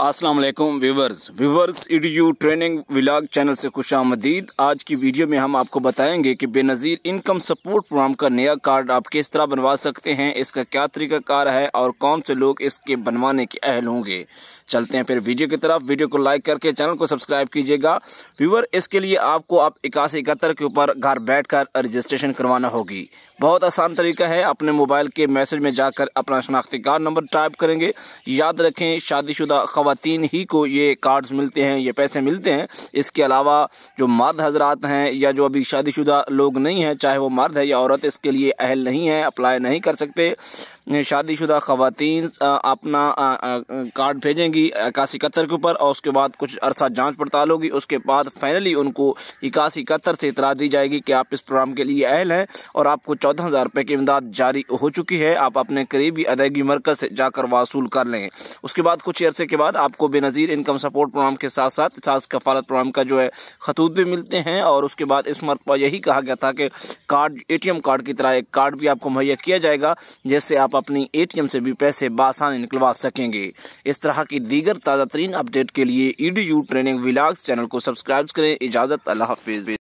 अस्सलाम वालेकुम viewers viewers you training vlog channel से खुश आमदीद आज की वीडियो में हम आपको बताएंगे कि बेनज़ीर इनकम सपोर्ट प्रोग्राम का नया कार्ड आप किस तरह बनवा सकते हैं इसका क्या तरीका कार है और कौन से लोग इसके बनवाने के अहल होंगे चलते हैं फिर वीडियो की तरफ वीडियो को लाइक करके चैनल को सब्सक्राइब कीजिएगा व्यूवर इसके लिए आपको आप इक्यासी इकहत्तर के ऊपर घर बैठ कर रजिस्ट्रेशन करवाना होगी बहुत आसान तरीका है अपने मोबाइल के मैसेज में जाकर अपना शनाख्ती कार्ड नंबर टाइप करेंगे याद रखें शादीशुदा खातन ही को ये कार्ड्स मिलते हैं ये पैसे मिलते हैं इसके अलावा जो मर्द हजरात हैं या जो अभी शादीशुदा लोग नहीं हैं चाहे वो मर्द है या औरत इसके लिए अहल नहीं है अप्लाई नहीं कर सकते शादीशुदा खातन अपना कार्ड भेजेंगी इक्यासी इकहत्तर के ऊपर और उसके बाद कुछ अरसा जांच पड़ताल होगी उसके बाद फाइनली उनको इक्यासी इकहत्तर से इतला दी जाएगी कि आप इस प्रोग्राम के लिए अहल हैं और आपको चौदह हज़ार रुपये की इमदाद जारी हो चुकी है आप अपने करीबी अदायगी मरकज़ से जाकर वासूल कर लें उसके बाद कुछ अरसे के बाद साथ आपको बेनज़ीर इनकम सपोर्ट प्रोग्राम के साथ साथ सास कफालत प्रोग्राम का जो है खतूत भी मिलते हैं और उसके बाद इस पर यही कहा गया था कि कार्ड ए कार्ड की तरह एक कार्ड भी आपको मुहैया किया जाएगा जिससे आप अपनी ए से भी पैसे बासानी निकलवा सकेंगे इस तरह की दीगर ताज़ा तरीन अपडेट के लिए ईडी ट्रेनिंग विलाग्स चैनल को सब्सक्राइब करें इजाज़त अल्लाह हाफिज़